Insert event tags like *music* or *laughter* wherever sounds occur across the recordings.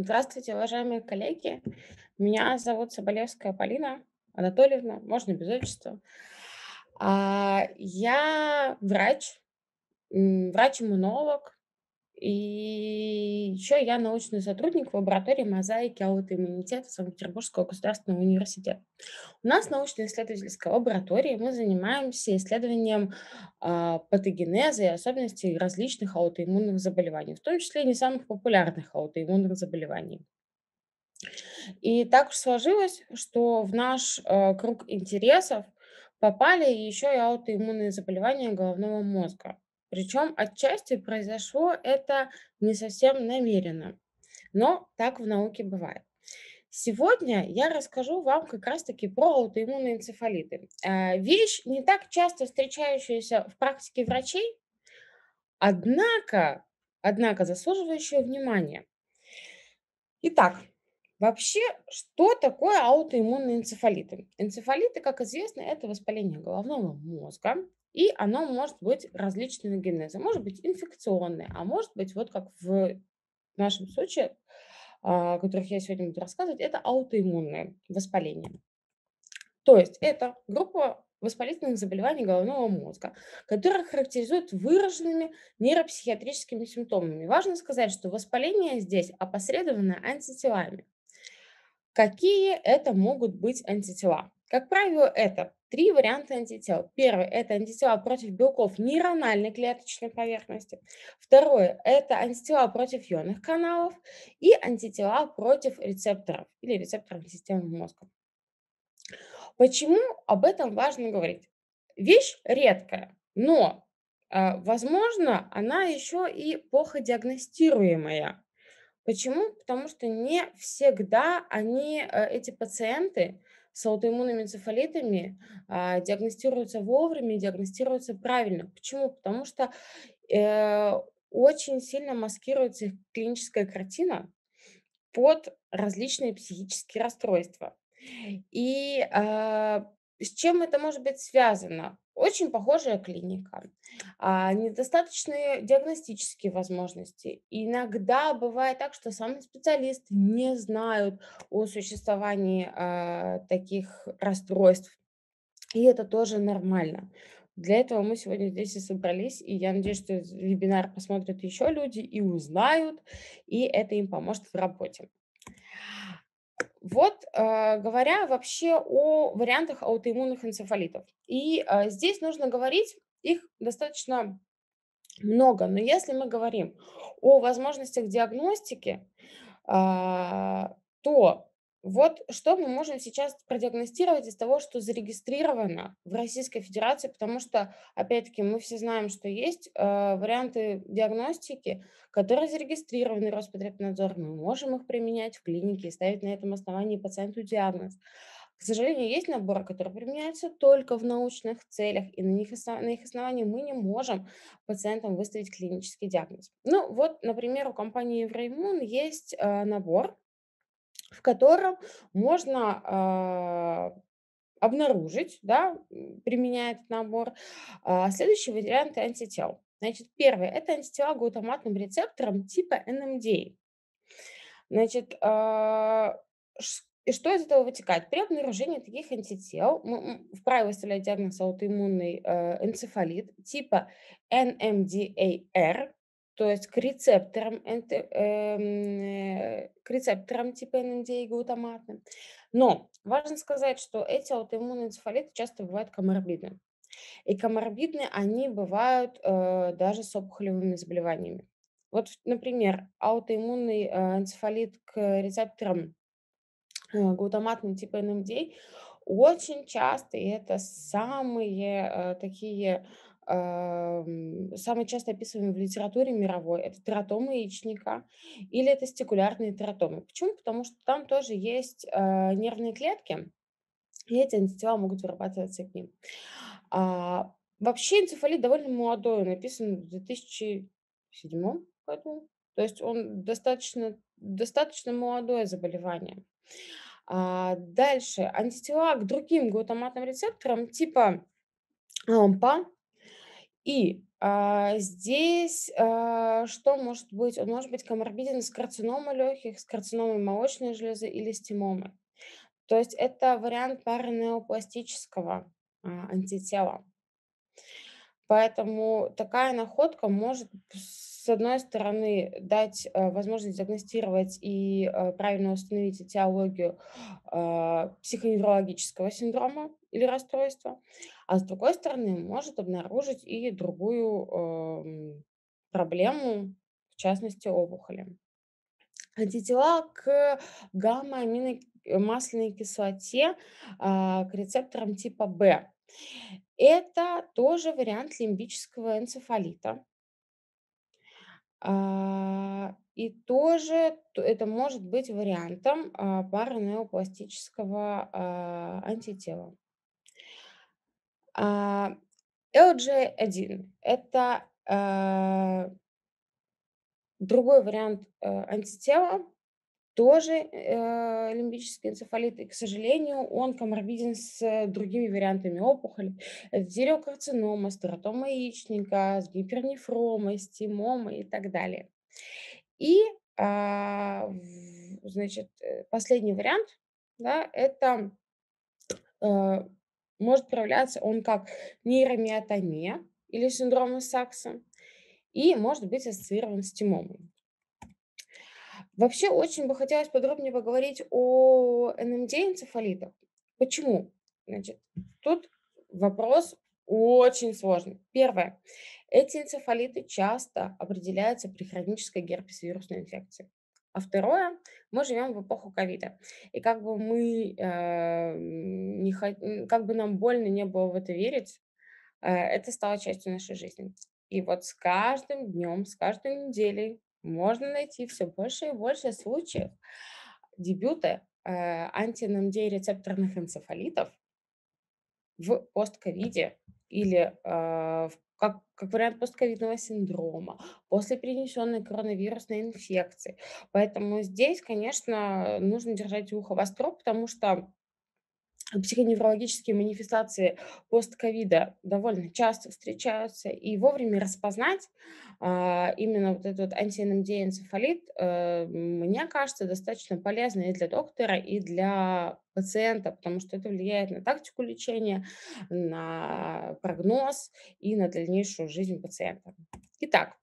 Здравствуйте, уважаемые коллеги. Меня зовут Соболевская Полина Анатольевна, можно без отчества. А, я врач, врач-иммунолог, и еще я научный сотрудник в лаборатории мозаики аутоиммунитета Санкт-Петербургского государственного университета. У нас научно-исследовательская лаборатория, мы занимаемся исследованием э, патогенеза и особенностей различных аутоиммунных заболеваний, в том числе и не самых популярных аутоиммунных заболеваний. И так уж сложилось, что в наш э, круг интересов попали еще и аутоиммунные заболевания головного мозга. Причем отчасти произошло это не совсем намеренно, но так в науке бывает. Сегодня я расскажу вам как раз-таки про аутоиммунные энцефалиты. Э, вещь, не так часто встречающаяся в практике врачей, однако, однако заслуживающая внимания. Итак, Вообще, что такое аутоиммунные энцефалиты? Энцефалиты, как известно, это воспаление головного мозга, и оно может быть различного генеза. Может быть инфекционное, а может быть, вот как в нашем случае, а, о которых я сегодня буду рассказывать, это аутоиммунное воспаление. То есть это группа воспалительных заболеваний головного мозга, которые характеризуют выраженными нейропсихиатрическими симптомами. Важно сказать, что воспаление здесь опосредовано антителами. Какие это могут быть антитела? Как правило, это три варианта антител. Первый – это антитела против белков нейрональной клеточной поверхности. Второе – это антитела против ионных каналов и антитела против рецепторов или рецепторов системы мозга. Почему об этом важно говорить? Вещь редкая, но, а, возможно, она еще и плохо диагностируемая. Почему? Потому что не всегда они, э, эти пациенты, с аутоиммунными энцефалитами а, диагностируются вовремя, диагностируются правильно. Почему? Потому что э, очень сильно маскируется их клиническая картина под различные психические расстройства. И э, с чем это может быть связано? Очень похожая клиника, а, недостаточные диагностические возможности. Иногда бывает так, что сами специалисты не знают о существовании а, таких расстройств. И это тоже нормально. Для этого мы сегодня здесь и собрались, и я надеюсь, что вебинар посмотрят еще люди и узнают, и это им поможет в работе. Вот, э, говоря вообще о вариантах аутоиммунных энцефалитов. И э, здесь нужно говорить, их достаточно много, но если мы говорим о возможностях диагностики, э, то вот что мы можем сейчас продиагностировать из того, что зарегистрировано в Российской Федерации, потому что, опять-таки, мы все знаем, что есть э, варианты диагностики, которые зарегистрированы Роспотребнадзором. Мы можем их применять в клинике и ставить на этом основании пациенту диагноз. К сожалению, есть наборы, которые применяются только в научных целях, и на, них, на их основании мы не можем пациентам выставить клинический диагноз. Ну вот, например, у компании Евроиммун есть э, набор в котором можно а, обнаружить, да, применяя этот набор. А, следующий вариант антител. Значит, первый – это антитела к глутаматным рецепторам типа NMD. Значит, а, и что из этого вытекает? При обнаружении таких антител мы вправе выставлять диагноз аутоиммунный э, энцефалит типа NMDAR, то есть к рецепторам, эм, э, к рецепторам типа НМД и глутаматным. Но важно сказать, что эти аутоиммунные энцефалиты часто бывают коморбидны. И коморбидны они бывают э, даже с опухолевыми заболеваниями. Вот, например, аутоиммунный э, энцефалит к рецепторам глутаматным типа НМД очень часто, и это самые такие а, самый часто описываемый в литературе мировой, это тератомы яичника или это стекулярные тератомы. Почему? Потому что там тоже есть а, нервные клетки, и эти антитела могут вырабатываться к ним. А, вообще энцефалит довольно молодой, он написан в 2007 году, то есть он достаточно, достаточно молодое заболевание. А, дальше, антитела к другим глутаматным рецепторам типа ампа и а, здесь а, что может быть? Он может быть коморбиден с карциномой легких, с карциномой молочной железы или с тимомой. То есть это вариант паранеопластического а, антитела. Поэтому такая находка может, с одной стороны, дать а, возможность диагностировать и а, правильно установить этиологию а, психоневрологического синдрома или расстройства, а с другой стороны может обнаружить и другую эм, проблему, в частности, опухоли. Антитела к гамма-аминомасляной э, кислоте а, к рецепторам типа В. Это тоже вариант лимбического энцефалита. А, и тоже это может быть вариантом а, паранеопластического антитела. А, LJ1 – это а, другой вариант а, антитела, тоже э, лимбический энцефалит, и, к сожалению, он коморбиден с э, другими вариантами опухоли. Это дереокарцинома, стератома яичника, с гипернефромой, с тимомой и так далее. И, э, значит, последний вариант, да, это э, может проявляться он как нейромиотония или синдром Сакса и может быть ассоциирован с тимомой. Вообще очень бы хотелось подробнее поговорить о НМД-энцефалитах. Почему? Значит, тут вопрос очень сложный. Первое. Эти энцефалиты часто определяются при хронической герпесвирусной инфекции. А второе, мы живем в эпоху ковида. И как бы мы, э, не хот... как бы нам больно не было в это верить, э, это стало частью нашей жизни. И вот с каждым днем, с каждой неделей можно найти все больше и больше случаев дебюта э, антинамдей-рецепторных энцефалитов в постковиде или э, в как, как вариант постковидного синдрома, после перенесенной коронавирусной инфекции. Поэтому здесь, конечно, нужно держать ухо востро, потому что психоневрологические манифестации постковида довольно часто встречаются, и вовремя распознать а, именно вот этот вот анти а, э, мне кажется, достаточно полезно и для доктора, и для пациента, потому что это влияет на тактику лечения, на прогноз и на дальнейшую жизнь пациента. Итак,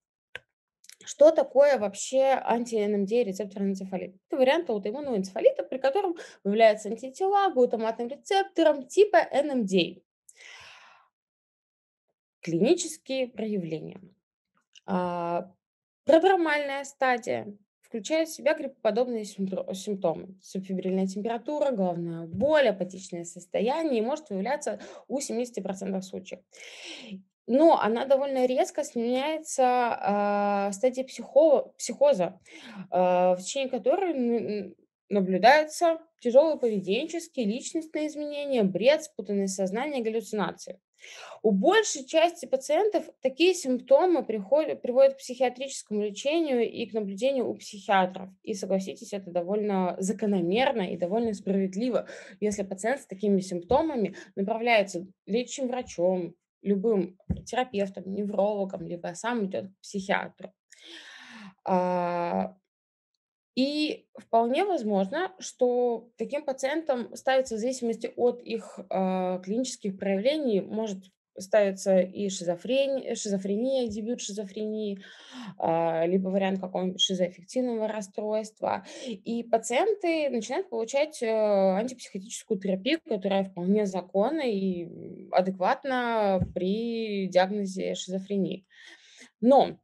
что такое вообще анти-НМД рецепторный энцефалит? Это вариант аутоиммунного энцефалита, при котором выявляются антитела глутаматным рецептором типа НМД. Клинические проявления. А, Продромальная стадия включает в себя гриппоподобные симптомы. Субфибрильная температура, головная боль, апатичное состояние и может выявляться у 70% случаев но она довольно резко сменяется э, стадией психо, психоза, э, в течение которой наблюдаются тяжелые поведенческие, личностные изменения, бред, спутанное сознание, галлюцинации. У большей части пациентов такие симптомы приходят, приводят к психиатрическому лечению и к наблюдению у психиатров. И согласитесь, это довольно закономерно и довольно справедливо, если пациент с такими симптомами направляется лечащим врачом, любым терапевтом, неврологом, либо сам идет к психиатру. А, и вполне возможно, что таким пациентам ставится в зависимости от их а, клинических проявлений, может ставится и шизофрения, шизофрения, дебют шизофрении, а, либо вариант какого-нибудь шизоэффективного расстройства. И пациенты начинают получать э, антипсихотическую терапию, которая вполне законна и адекватна при диагнозе шизофрении. Но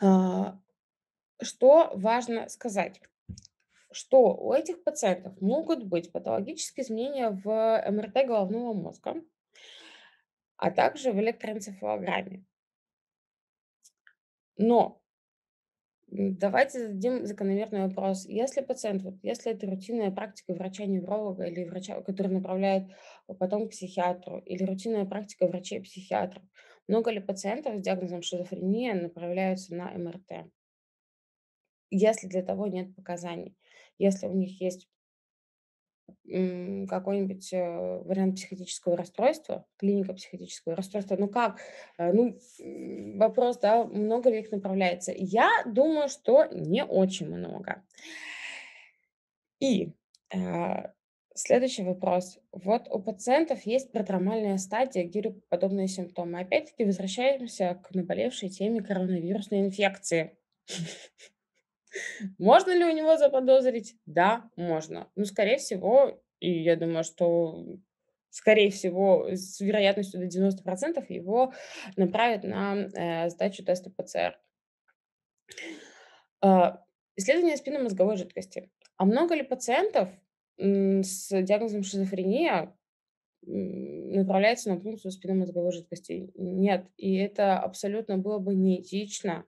а, что важно сказать? что у этих пациентов могут быть патологические изменения в МРТ головного мозга, а также в электроэнцефалограмме. Но давайте зададим закономерный вопрос. Если пациент, вот если это рутинная практика врача-невролога или врача, который направляет а, потом к психиатру, или рутинная практика врачей-психиатров, много ли пациентов с диагнозом шизофрения направляются на МРТ? Если для того нет показаний, если у них есть какой-нибудь э, вариант психотического расстройства, клиника психотического расстройства. Ну как? Э, ну, вопрос, да, много ли их направляется? Я думаю, что не очень много. И э, следующий вопрос. Вот у пациентов есть протромальная стадия, гироподобные симптомы. Опять-таки возвращаемся к наболевшей теме коронавирусной инфекции. *laughs* Можно ли у него заподозрить? Да, можно. Ну, скорее всего, и я думаю, что скорее всего, с вероятностью до 90% его направят на э, сдачу теста ПЦР. Э, а, исследование спинномозговой жидкости. А много ли пациентов с диагнозом шизофрения направляется на пункцию спинномозговой жидкости? Нет. И это абсолютно было бы неэтично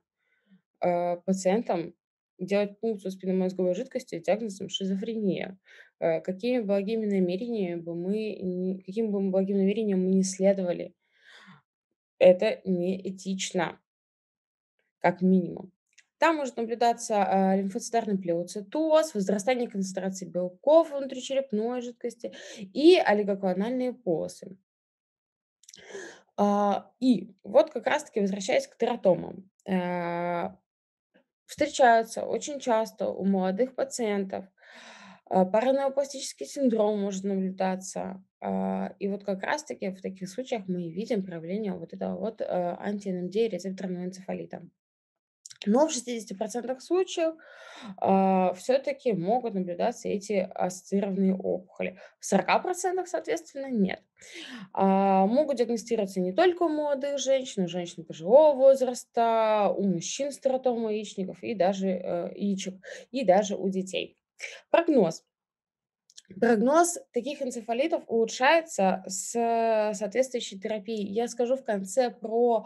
э, пациентам делать пункцию спинномозговой жидкости диагнозом шизофрения. Э, какими благими намерениями бы мы, каким бы благим намерением мы не следовали, это неэтично, как минимум. Там может наблюдаться а, лимфоцитарный плеоцитоз, возрастание концентрации белков внутричерепной жидкости и олигоклональные полосы. А, и вот как раз-таки возвращаясь к тератомам э, встречаются очень часто у молодых пациентов. А, Паранеопластический синдром может наблюдаться. А, и вот как раз-таки в таких случаях мы и видим проявление вот этого вот э, анти-НМД рецепторного энцефалита. Но в 60% случаев э, а, все-таки могут наблюдаться эти ассоциированные опухоли. В 40% соответственно нет. Э, могут диагностироваться не только у молодых женщин, у женщин пожилого возраста, у мужчин с тератома яичников и даже э, яичек, и даже у детей. Прогноз. Прогноз таких энцефалитов улучшается с соответствующей терапией. Я скажу в конце про э,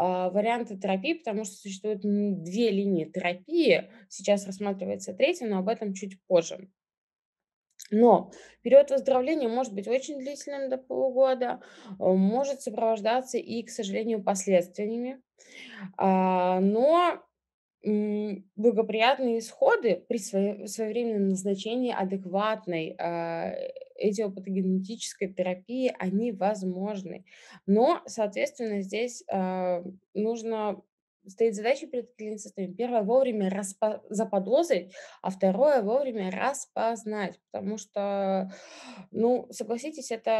варианты терапии, потому что существуют две линии терапии. Сейчас рассматривается третья, но об этом чуть позже. Но период выздоровления может быть очень длительным до полугода, а, может сопровождаться и, к сожалению, последствиями. А, но благоприятные исходы при своевременном назначении адекватной а, этиопатогенетической терапии, они возможны. Но, соответственно, здесь а, нужно стоит задача перед клиницистами. Первое, вовремя распо- заподозрить, а второе, вовремя распознать. Потому что, ну, согласитесь, это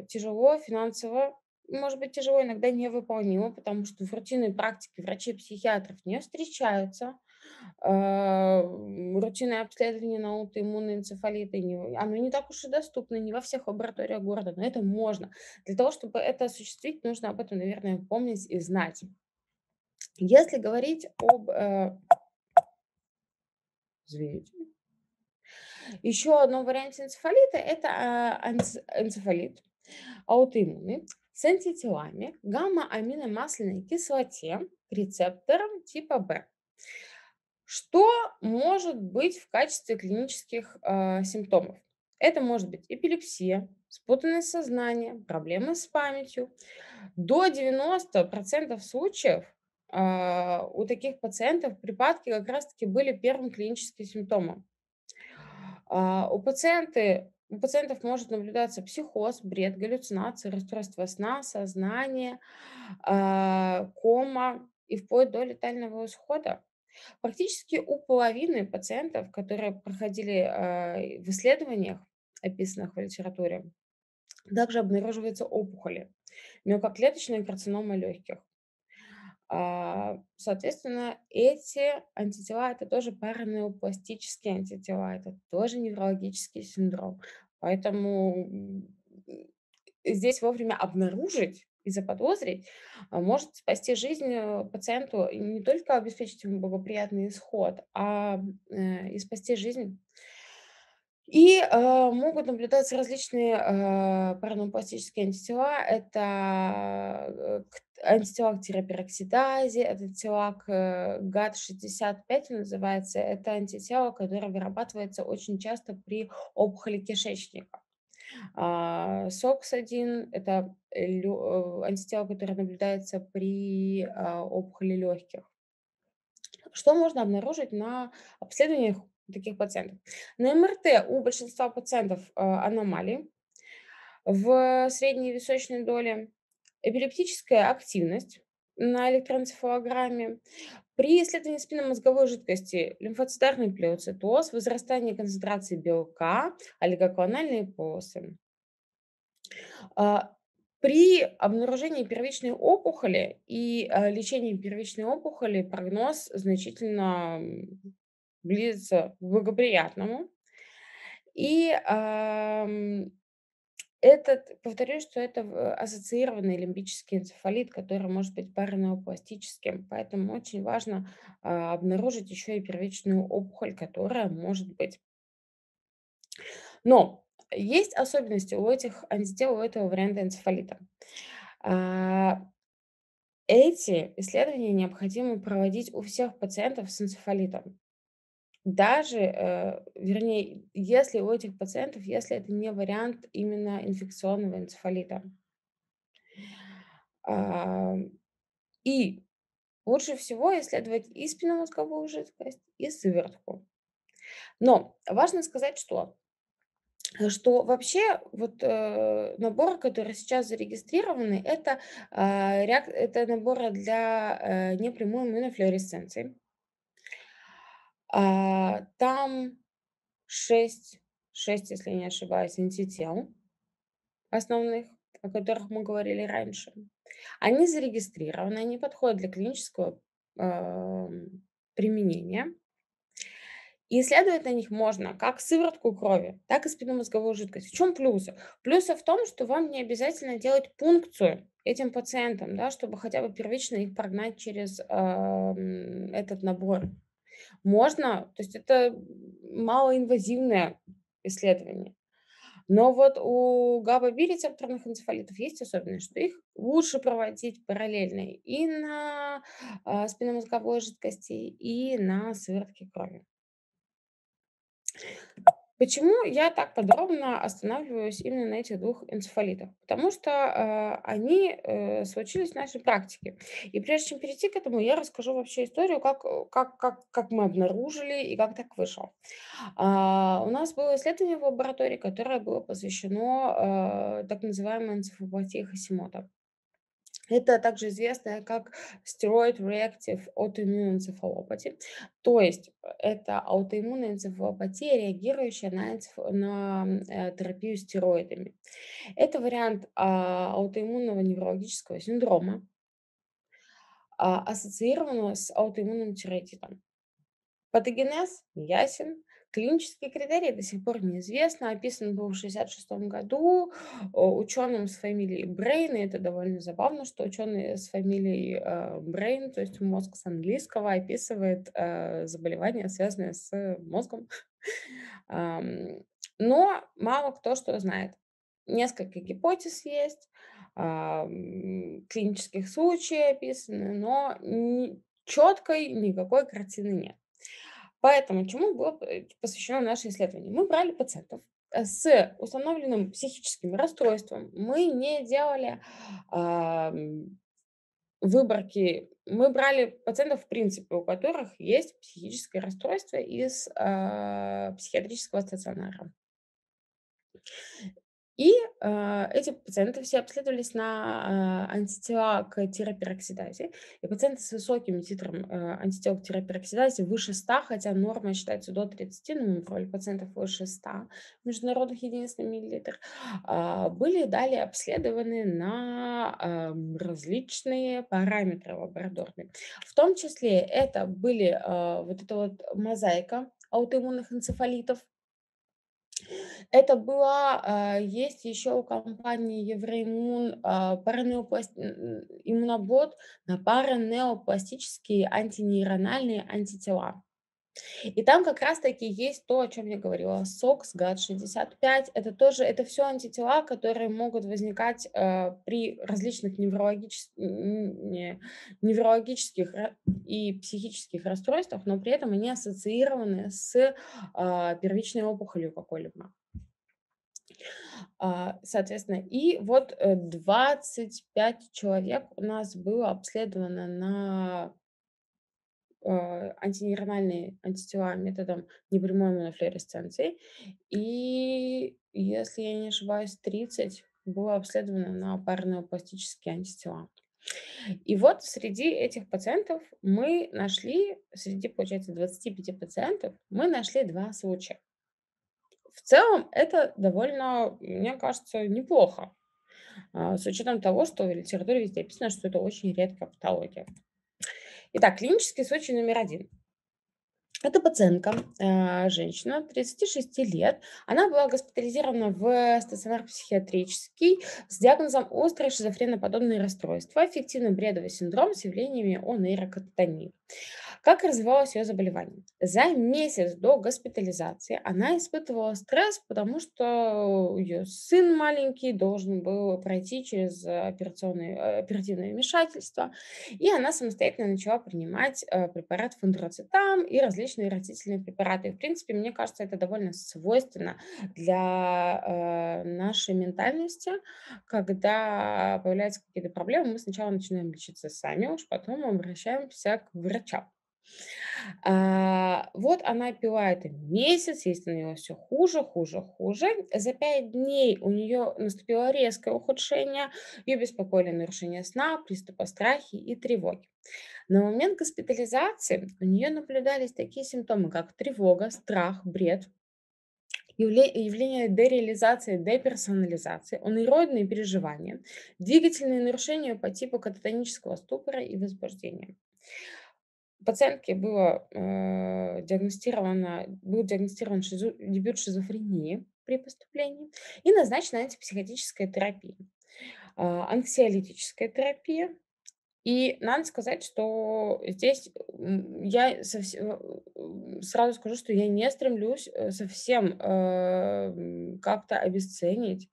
э, тяжело финансово, может быть тяжело, иногда невыполнимо, потому что в рутинной практике врачи-психиатров не встречаются. А, рутинное обследование на аутоиммунные энцефалиты, оно не так уж и доступно, не во всех лабораториях города, но это можно. Для того, чтобы это осуществить, нужно об этом, наверное, помнить и знать. Если говорить об... Э, извините. Еще одном варианте энцефалита – это а, энцефалит аутоиммунный с антителами к гамма-аминомасляной кислоте к рецепторам типа В. Что может быть в качестве клинических э, симптомов? Это может быть эпилепсия, спутанное сознание, проблемы с памятью. До 90% случаев э, у таких пациентов припадки как раз-таки были первым клиническим симптомом. Э, у пациенты у пациентов может наблюдаться психоз, бред, галлюцинации, расстройство сна, сознание, а, кома и вплоть до летального исхода. Практически у половины пациентов, которые проходили а, в исследованиях, описанных в литературе, также обнаруживаются опухоли, мелкоклеточная карциномы легких. А, соответственно, эти антитела – это тоже паранопластические антитела, это тоже неврологический синдром. Поэтому здесь вовремя обнаружить и заподозрить а, может спасти жизнь э, пациенту и не только обеспечить ему благоприятный исход, а э, и спасти жизнь. И э, могут наблюдаться различные э, паранопластические антитела. Это э, к антитела к тиропероксидазе, антитела к э, ГАД-65 называется. Это антитело, которое вырабатывается очень часто при опухоли кишечника. А, СОКС-1 – это э, антитело, которое наблюдается при а, опухоли легких. Что можно обнаружить на обследованиях таких пациентов? На МРТ у большинства пациентов э, аномалии в средней височной доле эпилептическая активность на электроэнцефалограмме, при исследовании спинномозговой жидкости лимфоцитарный плеоцитоз, возрастание концентрации белка, олигоклональные полосы. А, при обнаружении первичной опухоли и а, лечении первичной опухоли прогноз значительно близится к благоприятному. И этот, повторюсь, что это э, ассоциированный лимбический энцефалит, который может быть паранопластическим, поэтому очень важно а, обнаружить еще и первичную опухоль, которая может быть. Но есть особенности у этих антител, у этого варианта энцефалита. А, эти исследования необходимо проводить у всех пациентов с энцефалитом даже, э, вернее, если у этих пациентов, если это не вариант именно инфекционного энцефалита. А, и лучше всего исследовать и спинномозговую жидкость, и сыворотку. Но важно сказать, что что вообще вот э, наборы, которые сейчас зарегистрированы, это, э, а, реак, это наборы для э, непрямой иммунофлюоресценции. А, там 6, 6, если не ошибаюсь, антител основных, о которых мы говорили раньше. Они зарегистрированы, они подходят для клинического э, применения. И исследовать на них можно как сыворотку крови, так и спинномозговую жидкость. В чем плюсы? Плюсы в том, что вам не обязательно делать пункцию этим пациентам, да, чтобы хотя бы первично их прогнать через э, этот набор можно, то есть это малоинвазивное исследование. Но вот у габа-бирецепторных энцефалитов есть особенность, что их лучше проводить параллельно и на а, спинномозговой жидкости, и на сыворотке крови. Почему я так подробно останавливаюсь именно на этих двух энцефалитах? Потому что э, они э, случились в нашей практике. И прежде чем перейти к этому, я расскажу вообще историю, как, э, как, как, как мы обнаружили и как так вышло. Э, у нас было исследование в лаборатории, которое было посвящено э, так называемой энцефалопатии Хасимота. Это также известно как steroid reactive autoimmune encephalopathy, то есть э, это аутоиммунная энцефалопатия, реагирующая на, энцеф... на э, терапию стероидами. Это вариант а, аутоиммунного неврологического синдрома, а, ассоциированного с аутоиммунным тиреотитом. Патогенез ясен, Клинические критерии до сих пор неизвестно, описан был в 1966 году ученым с фамилией Брейн, и это довольно забавно, что ученый с фамилией э, Брейн, то есть мозг с английского, описывает э, заболевания, связанные с мозгом. *laughs* Но мало кто что знает. Несколько гипотез есть, клинических случаев описаны, но четкой никакой картины нет. Поэтому чему было э, посвящено наше исследование? Мы брали пациентов э, с установленным психическим расстройством. Мы не делали а, выборки. Мы брали пациентов, в принципе, у которых есть психическое расстройство из а, психиатрического стационара. И э, эти пациенты все обследовались на э, антитела к тиропероксидазе. И пациенты с высоким титром э, антител к тиропероксидазе выше 100, хотя норма считается до 30, но мы брали пациентов выше 100 международных единиц на миллилитр, э, были далее обследованы на э, различные параметры лабораторные. В том числе это были э, вот эта вот мозаика аутоиммунных энцефалитов, это была, а, есть еще у компании Евроиммун а, паранеопласт... иммунобот на паранеопластические антинейрональные антитела. И там как раз-таки есть то, о чем я говорила, СОКС, ГАД-65. Это тоже, это все антитела, которые могут возникать э, при различных неврологичес... неврологических и психических расстройствах, но при этом они ассоциированы с э, первичной опухолью какой-либо. А, соответственно, и вот 25 э, человек у нас было обследовано на э, антинейрональные антитела методом непрямой монофлуоресценции. И, если я не ошибаюсь, 30 было обследовано на парнеопластические антитела. И вот среди этих пациентов мы нашли, среди, получается, 25 пациентов, мы нашли два случая. В целом это довольно, мне кажется, неплохо, а, с учетом того, что в литературе везде описано, что это очень редкая патология. Итак, клинический случай номер один. Это пациентка, а, женщина, 36 лет. Она была госпитализирована в стационар психиатрический с диагнозом острое шизофреноподобное расстройство, аффективно-бредовый синдром с явлениями онейрокататонии. Как развивалось ее заболевание? За месяц до госпитализации она испытывала стресс, потому что ее сын маленький должен был пройти через операционное, э, оперативное вмешательство, и она самостоятельно начала принимать э, препарат фундроцетам и различные растительные препараты. И, в принципе, мне кажется, это довольно свойственно для э, нашей ментальности, когда появляются какие-то проблемы, мы сначала начинаем лечиться сами, уж потом обращаемся к врачу торчал. А, вот она пила это месяц, ей становилось все хуже, хуже, хуже. За пять дней у нее наступило резкое ухудшение, ее беспокоили нарушение сна, приступы страхи и тревоги. На момент госпитализации у нее наблюдались такие симптомы, как тревога, страх, бред, явление дереализации, деперсонализации, онероидные переживания, двигательные нарушения по типу кататонического ступора и возбуждения пациентке было э, диагностировано, был диагностирован шизо, дебют шизофрении при поступлении и назначена антипсихотическая терапия, э, анксиолитическая терапия. И надо сказать, что здесь я совсем, э, сразу скажу, что я не стремлюсь э, совсем э, как-то обесценить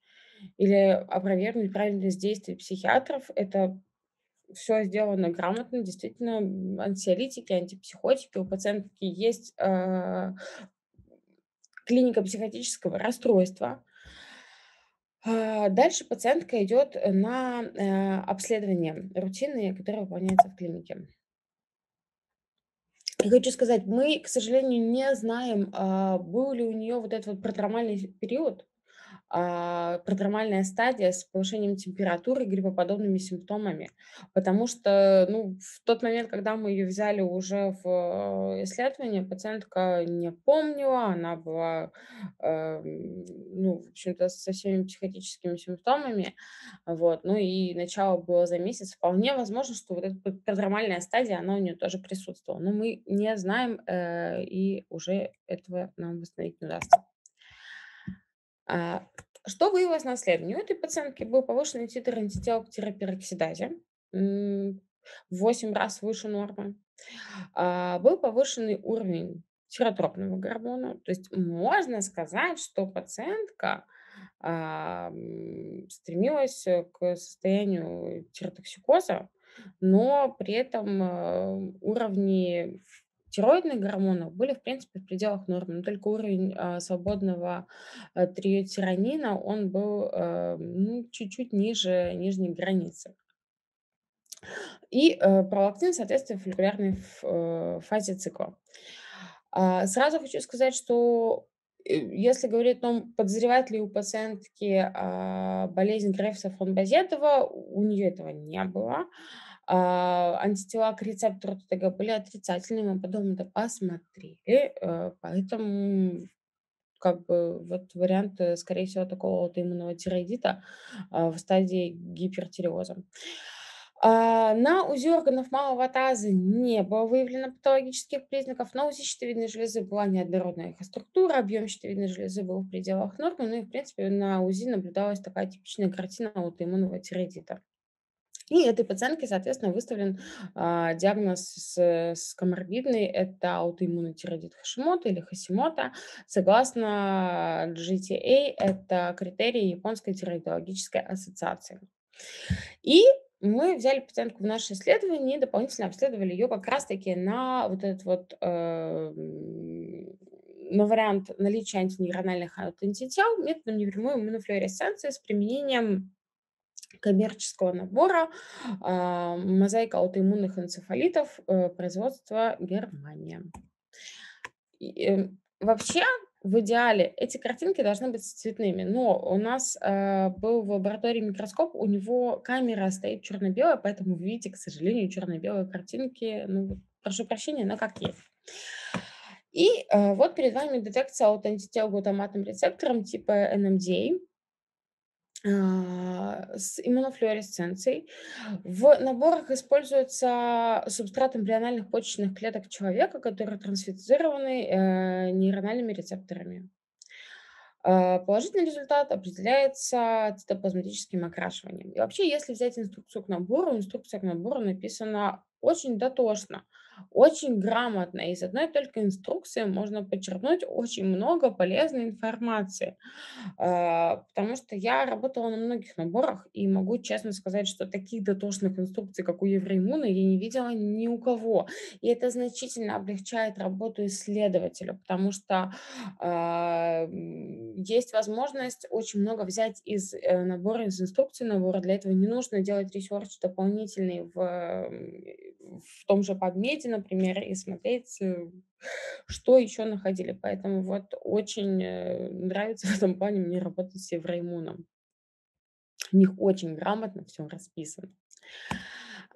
или опровергнуть правильность действий психиатров. Это все сделано грамотно, действительно, антиолитики, антипсихотики. У пациентки есть э, клиника психотического расстройства. А, дальше пациентка идет на э, обследование рутины, которое выполняется в клинике. И хочу сказать, мы, к сожалению, не знаем, а, был ли у нее вот этот вот протормальный период, а, программальная стадия с повышением температуры, гриппоподобными симптомами, потому что ну, в тот момент, когда мы ее взяли уже в исследование, пациентка не помнила, она была э, ну, в общем-то, со всеми психотическими симптомами, вот, ну и начало было за месяц, вполне возможно, что вот эта программальная стадия, она у нее тоже присутствовала, но мы не знаем э, и уже этого нам восстановить не удастся. А, что выявилось на исследовании? У этой пациентки был повышенный титр антител к тиропероксидазе, 8 раз выше нормы. А, был повышенный уровень тиротропного гормона. То есть можно сказать, что пациентка а, стремилась к состоянию тиротоксикоза, но при этом уровни тироидные гормонов были, в принципе, в пределах нормы, но только уровень а, свободного а, триотиронина, он был а, ну, чуть-чуть ниже нижней границы. И э, пролактин соответствует фолликулярной э, фазе цикла. А, сразу хочу сказать, что э, если говорить о том, подозревает ли у пациентки а, болезнь Грефса фон Базетова, у нее этого не было. А антитела к рецептору ТТГ были отрицательными, мы потом это посмотрели, э, поэтому как бы вот вариант, э, скорее всего, такого вот иммунного тиреидита а, в стадии гипертиреоза. А, на УЗИ органов малого таза не было выявлено патологических признаков, на УЗИ щитовидной железы была неоднородная их структура, объем щитовидной железы был в пределах нормы, ну и, в принципе, на УЗИ наблюдалась такая типичная картина вот иммунного тиреидита. И этой пациентке, соответственно, выставлен а, диагноз с, с коморбидной – это аутоиммунный тиреодит Хашимота или Хасимота. Согласно GTA, это критерии Японской тиреоидологической ассоциации. И мы взяли пациентку в наше исследование и дополнительно обследовали ее как раз-таки на вот этот вот э, на вариант наличия антиневрональных антител методом непрямой иммунофлюоресценции с применением коммерческого набора э, «Мозаика аутоиммунных энцефалитов» э, производства Германия. И, э, вообще, в идеале эти картинки должны быть цветными, но у нас э, был в лаборатории микроскоп, у него камера стоит черно-белая, поэтому вы видите, к сожалению, черно-белые картинки. Ну, прошу прощения, но как есть. И э, вот перед вами детекция аутоантител глутаматным рецептором типа NMDA. А, с иммунофлюоресценцией. В наборах используется субстрат эмбриональных почечных клеток человека, которые трансфицированы э, нейрональными рецепторами. А, положительный результат определяется цитоплазматическим окрашиванием. И вообще, если взять инструкцию к набору, инструкция к набору написана очень дотошно очень грамотно. Из одной только инструкции можно подчеркнуть очень много полезной информации, а, потому что я работала на многих наборах и могу честно сказать, что таких дотошных инструкций, как у Евреймуна, я не видела ни у кого. И это значительно облегчает работу исследователю, потому что а, есть возможность очень много взять из э, набора, из инструкции набора. Для этого не нужно делать ресерч дополнительный в в том же PubMed, например, и смотреть, э, что еще находили. Поэтому вот очень э, нравится *laughs* в этом плане мне работать с Евроиммуном. У них очень грамотно все расписано.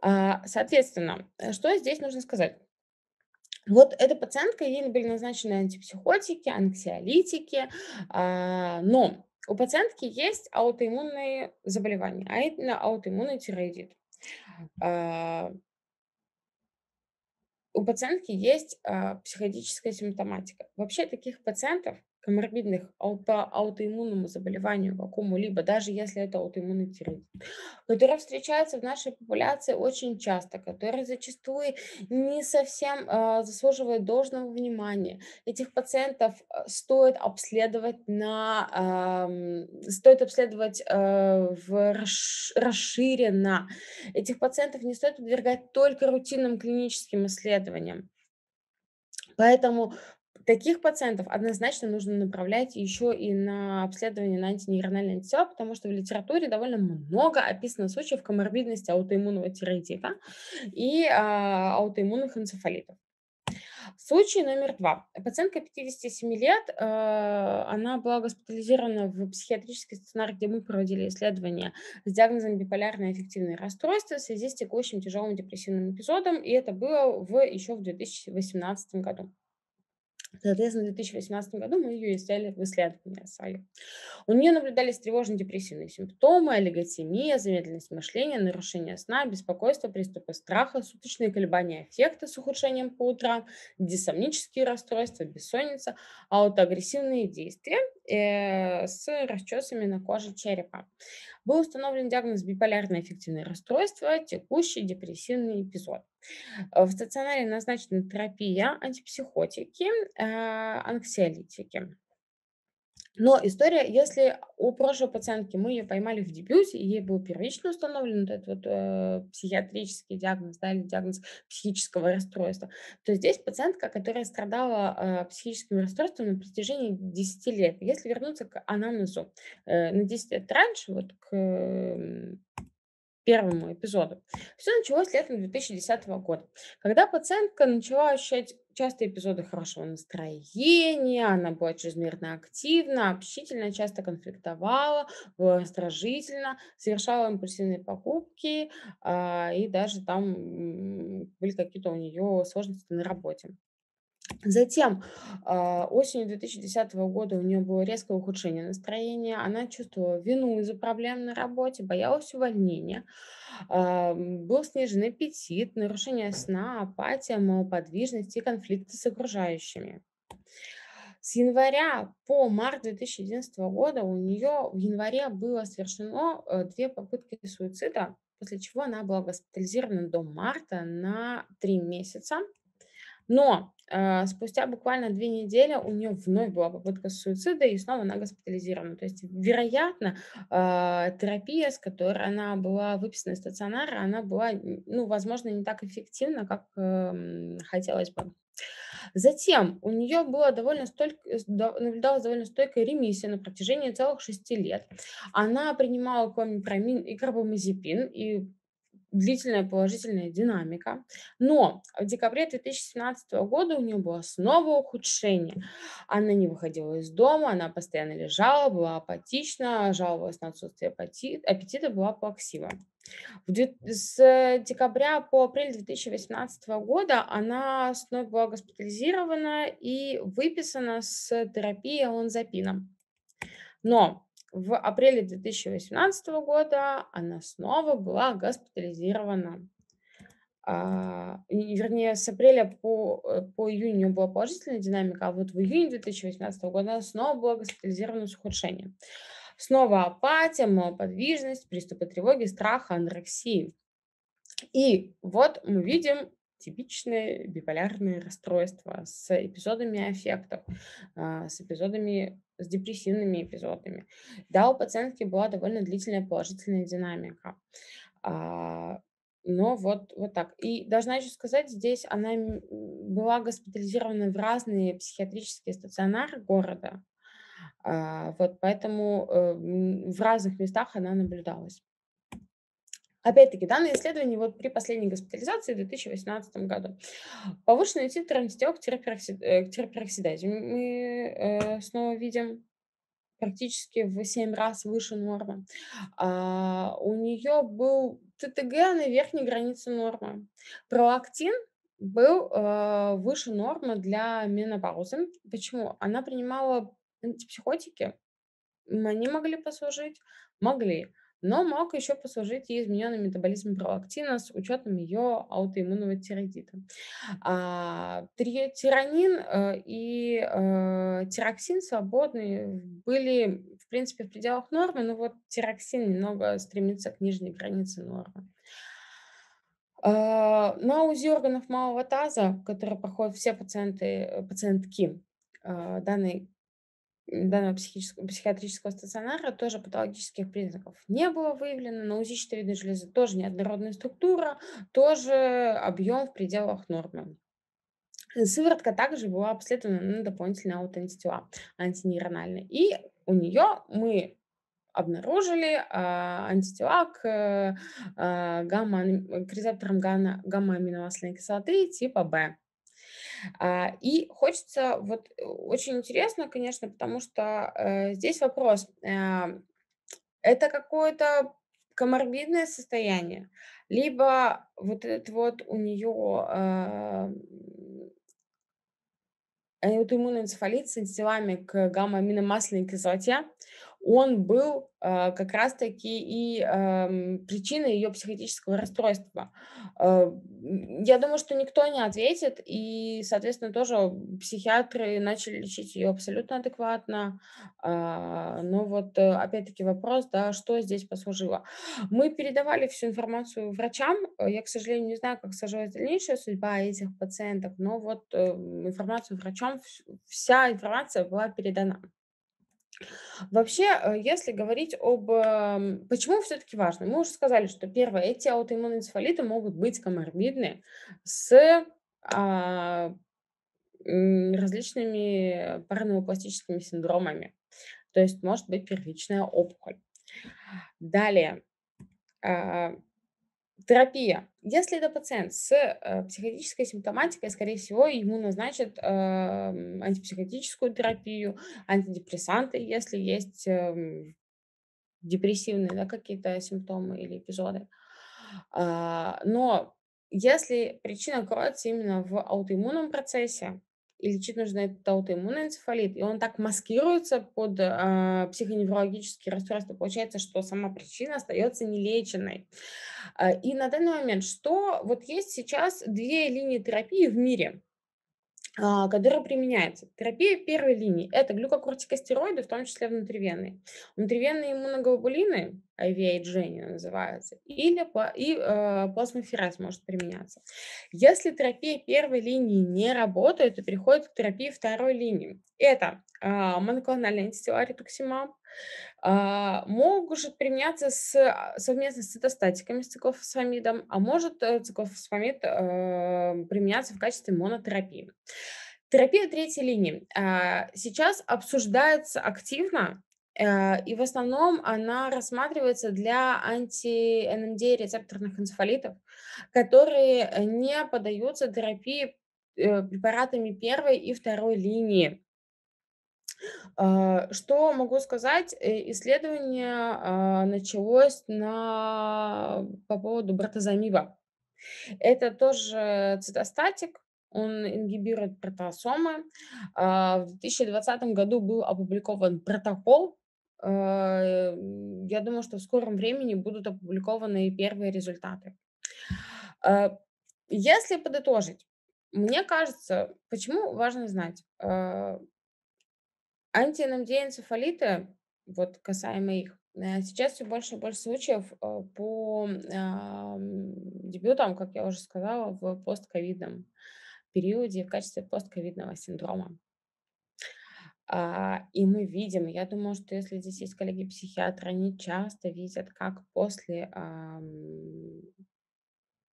А, соответственно, э, что здесь нужно сказать? Вот эта пациентка, ей были назначены антипсихотики, анксиолитики, а, но у пациентки есть аутоиммунные заболевания, а именно аутоиммунный тиреоидит у пациентки есть э, а, психотическая симптоматика. Вообще таких пациентов коморбидных по аутоиммунному заболеванию какому-либо, даже если это аутоиммунный тиреид, который встречается в нашей популяции очень часто, который зачастую не совсем а, заслуживает должного внимания. Этих пациентов а, стоит обследовать на стоит обследовать а, в расширенно. Этих пациентов не стоит подвергать только рутинным клиническим исследованиям. Поэтому таких пациентов однозначно нужно направлять еще и на обследование на антинейрональное антитела, потому что в литературе довольно много описано случаев коморбидности аутоиммунного тиреотита и а, аутоиммунных энцефалитов. Случай номер два. Пациентка 57 лет, э, она была госпитализирована в психиатрический стационар, где мы проводили исследования с диагнозом биполярное аффективное расстройство в связи с текущим тяжелым депрессивным эпизодом, и это было в, еще в 2018 году. Соответственно, в 2018 году мы ее изъяли в исследовании САИ. У нее наблюдались тревожно-депрессивные симптомы, олиготемия, замедленность мышления, нарушение сна, беспокойство, приступы страха, суточные колебания эффекта с ухудшением по утрам, диссомнические расстройства, бессонница, аутоагрессивные действия Э, с расчесами на коже черепа. Был установлен диагноз биполярное эффективное расстройство, текущий депрессивный эпизод. Э, в стационаре назначена терапия антипсихотики, э, анксиолитики. Но история, если у прошлой пациентки мы ее поймали в дебюте, и ей был первично установлен вот этот вот э, психиатрический диагноз, да, или диагноз психического расстройства, то здесь пациентка, которая страдала э, психическим расстройством на протяжении 10 лет. Если вернуться к анамнезу э, на 10 лет раньше, вот к первому эпизоду. Все началось летом 2010 года, когда пациентка начала ощущать частые эпизоды хорошего настроения, она была чрезмерно активна, общительно, часто конфликтовала, была раздражительна, совершала импульсивные покупки, а, и даже там были какие-то у нее сложности на работе. Затем а, осенью 2010 года у нее было резкое ухудшение настроения, она чувствовала вину из-за проблем на работе, боялась увольнения, а, был снижен аппетит, нарушение сна, апатия, малоподвижность и конфликты с окружающими. С января по март 2011 года у нее в январе было совершено э, две попытки суицида, после чего она была госпитализирована до марта на три месяца но э, спустя буквально две недели у нее вновь была попытка суицида, и снова она госпитализирована. То есть, вероятно, э, терапия, с которой она была выписана из стационара, она была, ну, возможно, не так эффективна, как э, хотелось бы. Затем у нее было довольно столько, наблюдалась довольно стойкая ремиссия на протяжении целых шести лет. Она принимала кломипромин и карбамазепин, и длительная положительная динамика. Но в декабре 2017 года у нее было снова ухудшение. Она не выходила из дома, она постоянно лежала, была апатична, жаловалась на отсутствие аппетита, была плаксива. С декабря по апрель 2018 года она снова была госпитализирована и выписана с терапией лонзапином. Но в апреле 2018 года она снова была госпитализирована. А, вернее, с апреля по, э, по июнь у нее была положительная динамика, а вот в июне 2018 года она снова была госпитализирована с ухудшением. Снова апатия, малоподвижность, приступы тревоги, страха, анорексии. И вот мы видим типичные биполярные расстройства с эпизодами аффектов, а, с эпизодами с депрессивными эпизодами. Да, у пациентки была довольно длительная положительная динамика. А, но вот, вот так. И должна еще сказать, здесь она была госпитализирована в разные психиатрические стационары города. А, вот поэтому э, в разных местах она наблюдалась. Опять-таки, данные исследования вот при последней госпитализации в 2018 году. Повышенный титр антител э, к терпероксидазе мы э, снова видим практически в 7 раз выше нормы. А, у нее был ТТГ на верхней границе нормы. Пролактин был э, выше нормы для менопаузы. Почему? Она принимала антипсихотики, они могли послужить, могли но мог еще послужить и измененным метаболизмом пролактина с учетом ее аутоиммунного тиридита. А, тиранин э, и э, тироксин свободные были, в принципе, в пределах нормы, но вот тироксин немного стремится к нижней границе нормы. На ну, а УЗИ органов малого таза, которые проходят все пациенты, э, пациентки данной данного психического, психиатрического стационара тоже патологических признаков не было выявлено. На УЗИ щитовидной железы тоже неоднородная структура, тоже объем в пределах нормы. Сыворотка также была обследована на дополнительные аутоантитела антинейрональные. И у нее мы обнаружили э, антитела к, э, гамма, к рецепторам гамма-аминомасляной кислоты типа В. А, и хочется, вот э, очень интересно, конечно, потому что э, здесь вопрос, э, это какое-то коморбидное состояние, либо вот этот вот у нее аутоиммунный энцефалит с антителами к гамма-аминомасляной кислоте, он был а, как раз-таки и причиной ее психотического расстройства. А, я думаю, что никто не ответит, и, соответственно, тоже психиатры начали лечить ее абсолютно адекватно. А, но вот, э, опять-таки, вопрос, да, что здесь послужило. Мы передавали всю информацию врачам. Я, к сожалению, не знаю, как сложилась дальнейшая судьба этих пациенток, но вот э, информацию врачам, вся информация была передана. Вообще, э, если говорить об... Эм, почему все-таки важно? Мы уже сказали, что первое, эти аутоиммунные аутоиммуноэнцефалиты могут быть коморбидны с а, различными паранопластическими синдромами. То есть может быть первичная опухоль. Далее, а, Терапия. Если это пациент с э, психотической симптоматикой, скорее всего, ему назначат э, антипсихотическую терапию, антидепрессанты, если есть э, депрессивные да, какие-то симптомы или эпизоды. Э, но если причина кроется именно в аутоиммунном процессе, и лечить нужно этот аутоиммунный энцефалит, и он так маскируется под э, психоневрологические расстройства. Получается, что сама причина остается нелеченной. А, и на данный момент, что вот есть сейчас две линии терапии в мире – а, которая применяется. Терапия первой линии – это глюкокортикостероиды, в том числе внутривенные. Внутривенные иммуноглобулины, IVA и Дженни называются, или и, э, а, плазмоферез может применяться. Если терапия первой линии не работает, то переходит к терапии второй линии. Это э, моноклональная антитела ритуксимаб, а, может применяться с, а, совместно с цитостатиками, с циклофосфамидом, а может э, циклофосфамид а, применяться в качестве монотерапии. Терапия третьей линии. Сейчас обсуждается активно, э, и в основном она рассматривается для анти-НМД эм рецепторных энцефалитов, которые не поддаются терапии э, препаратами первой и второй линии. Э, что могу сказать? Э, исследование а, началось на, по поводу братозамиба. Это тоже цитостатик, он ингибирует протеосомы. А, в 2020 году был опубликован протокол. Э, я думаю, что в скором времени будут опубликованы и первые результаты. Если подытожить, мне кажется, почему важно знать, Антинамдеэнцефалиты, вот касаемо их, э, сейчас все больше и больше случаев э, по а, дебютам, как я уже сказала, в постковидном периоде в качестве постковидного синдрома. А, и мы видим, я думаю, что если здесь есть коллеги-психиатры, они часто видят, как после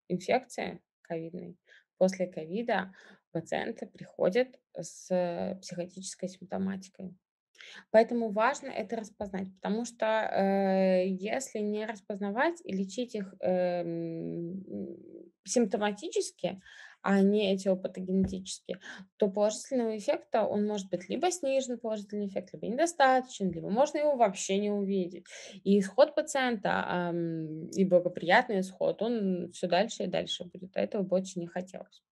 инфекции ковидной, после ковида пациенты приходят с э, психотической симптоматикой. Поэтому важно это распознать, потому что э, если не распознавать и лечить их э, симптоматически, а не этиопатогенетически, то положительного эффекта он может быть либо снижен положительный эффект, либо недостаточен, либо можно его вообще не увидеть. И исход пациента э, и благоприятный исход, он все дальше и дальше будет. А этого бы очень не хотелось.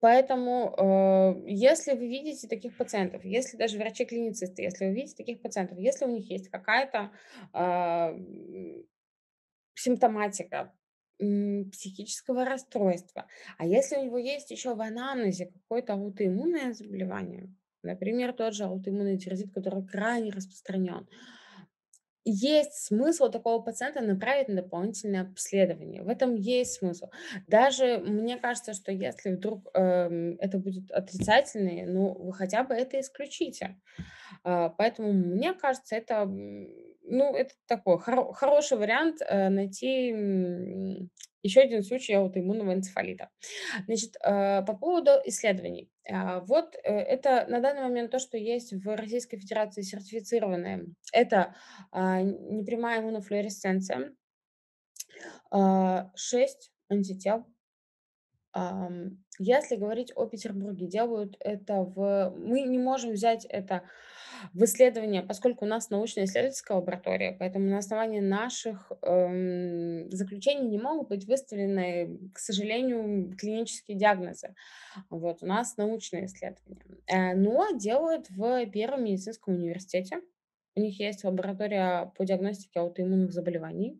Поэтому, э, если вы видите таких пациентов, если даже врачи-клиницисты, если вы видите таких пациентов, если у них есть какая-то а, симптоматика психического расстройства, а если у него есть еще в анамнезе какое-то аутоиммунное заболевание, например, тот же аутоиммунный дерзит, который крайне распространен, есть смысл такого пациента направить на дополнительное обследование. В этом есть смысл. Даже мне кажется, что если вдруг э, это будет отрицательный, ну, вы хотя бы это исключите. Э, поэтому мне кажется, это ну, это такой хоро- хороший вариант э, найти м, еще один случай аутоиммунного энцефалита. Значит, э, по поводу исследований. Э, вот э, это на данный момент то, что есть в Российской Федерации сертифицированное. Это э, непрямая иммунофлуоресценция, э, а, 6 антител если говорить о Петербурге, делают это в... Мы не можем взять это в исследования, поскольку у нас научно-исследовательская лаборатория, поэтому на основании наших эм, заключений не могут быть выставлены, к сожалению, клинические диагнозы. Вот, у нас научные исследования. Э, но делают в Первом медицинском университете. У них есть лаборатория по диагностике аутоиммунных заболеваний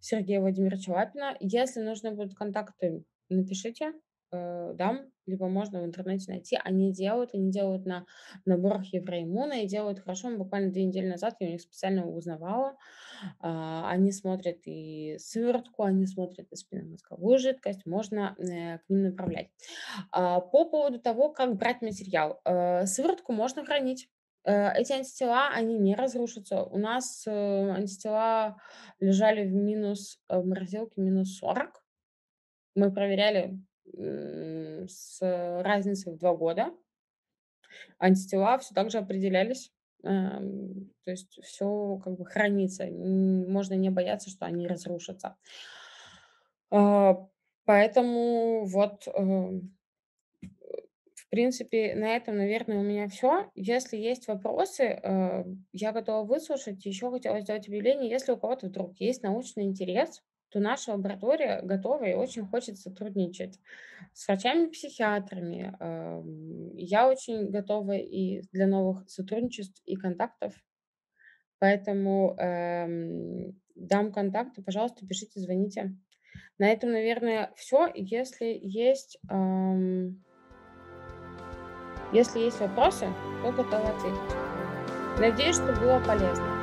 Сергея Владимировича Лапина. Если нужны будут контакты, напишите, э, дам, либо можно в интернете найти, они делают, они делают на наборах Евроиммуна и делают хорошо. Буквально две недели назад я у них специально узнавала. А, они смотрят и сыворотку, они смотрят и спинномозговую жидкость, можно э, к ним направлять. А, по поводу того, как брать материал. Э, сыворотку можно хранить, э, эти антитела, они не разрушатся. У нас антитела лежали в минус в морозилке минус 40. Мы проверяли с разницей в два года. Антитела все также определялись. Эм, то есть все как бы хранится. Можно не бояться, что они разрушатся. А, поэтому вот, эм, в принципе, на этом, наверное, у меня все. Если есть вопросы, э, я готова выслушать. Еще хотела сделать объявление, если у кого-то вдруг есть научный интерес, то наша лаборатория готова и очень хочет сотрудничать с врачами-психиатрами. Эм, я очень готова и для новых сотрудничеств и контактов. Поэтому эм, дам контакты, пожалуйста, пишите, звоните. На этом, наверное, все. Если есть, эм, если есть вопросы, то готова ответить. Надеюсь, что было полезно.